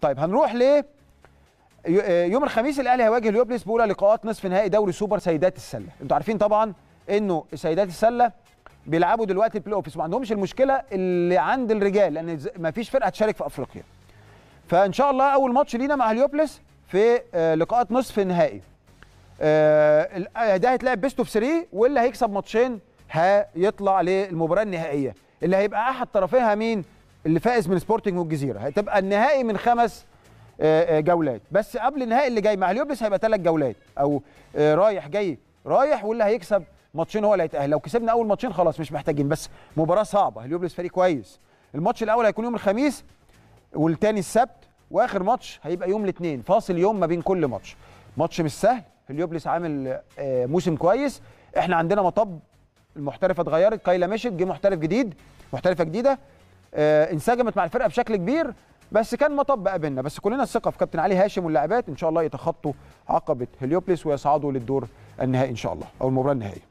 طيب هنروح ل آه، يوم الخميس الاهلي هيواجه اليوبليس باولى لقاءات نصف نهائي دوري سوبر سيدات السله انتوا عارفين طبعا انه سيدات السله بيلعبوا دلوقتي بلاي اوفس ما عندهمش المشكله اللي عند الرجال لان ما فيش فرقه تشارك في افريقيا فان شاء الله اول ماتش لينا مع اليوبليس في آه، لقاءات نصف نهائي آه، ده هيتلعب بيست اوف 3 واللي هيكسب ماتشين هيطلع للمباراه النهائيه اللي هيبقى احد طرفيها مين اللي فائز من سبورتنج والجزيره هتبقى النهائي من خمس آه، آه، جولات بس قبل النهائي اللي جاي مع اليوبلس هيبقى ثلاث جولات او آه، رايح جاي رايح واللي هيكسب ماتشين هو اللي هيتاهل لو كسبنا اول ماتشين خلاص مش محتاجين بس مباراه صعبه اليوبلس فريق كويس الماتش الاول هيكون يوم الخميس والتاني السبت واخر ماتش هيبقى يوم الاثنين فاصل يوم ما بين كل ماتش ماتش مش سهل اليوبلس عامل موسم كويس احنا عندنا مطب المحترفه اتغيرت كايلا مشت جه محترف جديد محترفه جديده آه، انسجمت مع الفرقه بشكل كبير بس كان مطب قابلنا بس كلنا الثقه في كابتن علي هاشم واللاعبات ان شاء الله يتخطوا عقبه هليوبليس ويصعدوا للدور النهائي ان شاء الله او المباراه النهائيه